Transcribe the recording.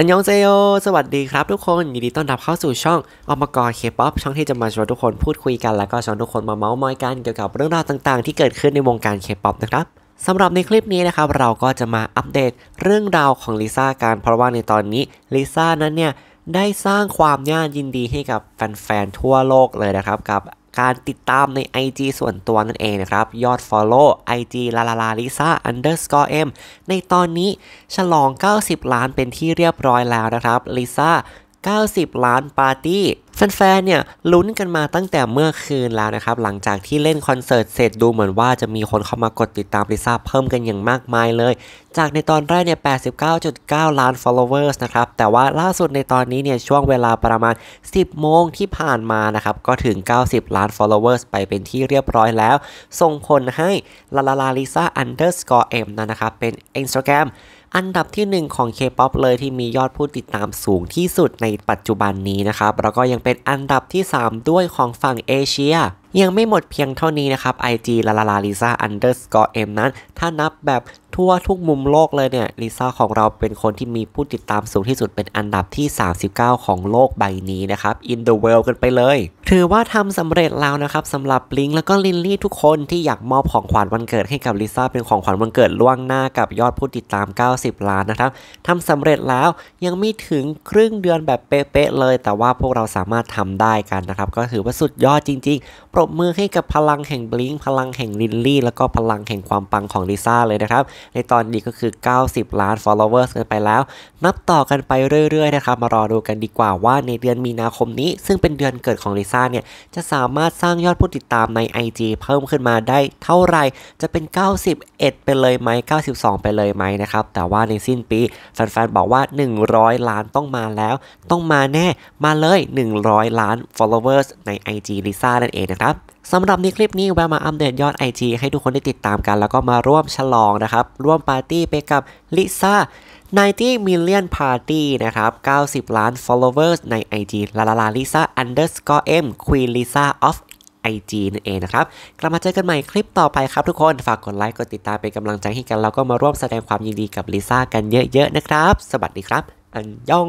อันยองเซโยสวัสดีครับ ทุกคนยินดีต้อนรับเข้าสู่ช่องอมกรเคป๊อปช่องที่จะมาชวนทุกคนพูดคุยกันแล้วก็ชวนทุกคนมาเมาส์มอยกันเกี่ยวกับเรื่องราวต่างๆ ที่เกิดขึ้นในวงการเคป๊อปนะครับสำหรับในคลิปนี้นะครับเราก็จะมาอัปเดตเรื่องราวของลิซ่ากันเพราะว่าในตอนนี้ลิซ่านั้นเนี่ย ได้สร้างความน่ายินดีให้กับแฟนๆ ทั่วโลกเลยนะครับกับการติดตามใน IG ส่วนตัวนั่นเองนะครับยอด Follow IG ลาลาลา l ิซ a underscore m ในตอนนี้ฉลอง 90 ล้านเป็นที่เรียบร้อยแล้วนะครับลิซ่า90 ล้านปาร์ตี้แฟนๆเนี่ยลุ้นกันมาตั้งแต่เมื่อคืนแล้วนะครับหลังจากที่เล่นคอนเสิร์ตเสร็จดูเหมือนว่าจะมีคนเข้ามากดติดตามลิซ่าเพิ่มกันอย่างมากมายเลย จากในตอนแรกเนี่ย89.9 ล้าน followers นะครับแต่ว่าล่าสุดในตอนนี้เนี่ยช่วงเวลาประมาณ 10 โมงที่ผ่านมานะครับก็ถึง 90 ล้าน followers ไปเป็นที่เรียบร้อยแล้ว ส่งผลให้ลาลาลาลิซ่า underscore m นะครับเป็น Instagram อันดับที่ 1 ของ K-POP เลยที่มียอดผู้ติดตามสูงที่สุดในปัจจุบันนี้นะครับแล้วก็ยังเป็นเป็นอันดับที่ 3 ด้วยของฝั่งเอเชียยังไม่หมดเพียงเท่านี้นะครับ IG ลาลาลาลิซ่าอันเดอร์สกอร์เอ็มนั้น ถ้านับแบบทั่วทุกมุมโลกเลยเนี่ยลิซ่าของเราเป็นคนที่มีผู้ติดตามสูงที่สุดเป็นอันดับที่ 39 ของโลกใบนี้นะครับอินเดอะเวลกันไปเลยถือว่าทำสำเร็จแล้วนะครับสำหรับลิงแล้วก็ลินลี่ทุกคนที่อยากมอบของขวัญวันเกิดให้กับลิซ่าเป็นของขวัญวันเกิดล่วงหน้ากับยอดผู้ติดตาม 90 ล้านนะครับทำสำเร็จแล้วยังไม่ถึงครึ่งเดือนแบบเป๊ะๆ เลย แต่ว่าพวกเราสามารถทำได้กันนะครับ ก็ถือว่าสุดยอดจริงๆ ปรบมือให้กับพลังแห่งบลิงพลังแห่งลินลี่ แล้วก็พลังแห่งความปังของลิซ่าเลยนะครับ ในตอนนี้ก็คือ 90 ล้าน followers กันไปแล้ว นับต่อกันไปเรื่อยๆนะครับมารอดูกันดีกว่าว่าในเดือนมีนาคมนี้ ซึ่งเป็นเดือนเกิดของลิซ่าาเนี่ยจะสามารถสร้างยอดผู้ติดตามใน IG เพิ่มขึ้นมาได้เท่าไหร่จะเป็น 91ไปเลยไหม 92 ไปเลยไหมนะครับ แต่ว่าในสิ้นปีแฟนๆบอกว่า 100 ล้านต้องมาแล้ว ต้องมาแน่มาเลย 100 ล้าน followers ใน IG Lisa นั่นเองนะครับสำหรับในคลิปนี้แวะมาอัปเดตยอด IG ให้ทุกคนได้ติดตามกันแล้วก็มาร่วมฉลองนะครับ ร่วมปาร์ตี้ไปกับลิซ่า90 million party นะครับ 90 ล้าน followers ใน IG ลาลาลาลิซ่า underscore m queen lisa of IG นั่นเองนะครับ กลับมาเจอกันใหม่คลิปต่อไปครับทุกคนฝากกดไลค์กดติดตามเป็นกำลังใจให้กัน แล้วก็มาร่วมแสดงความยินดีกับลิซ่ากันเยอะๆนะครับสวัสดีครับอันยอง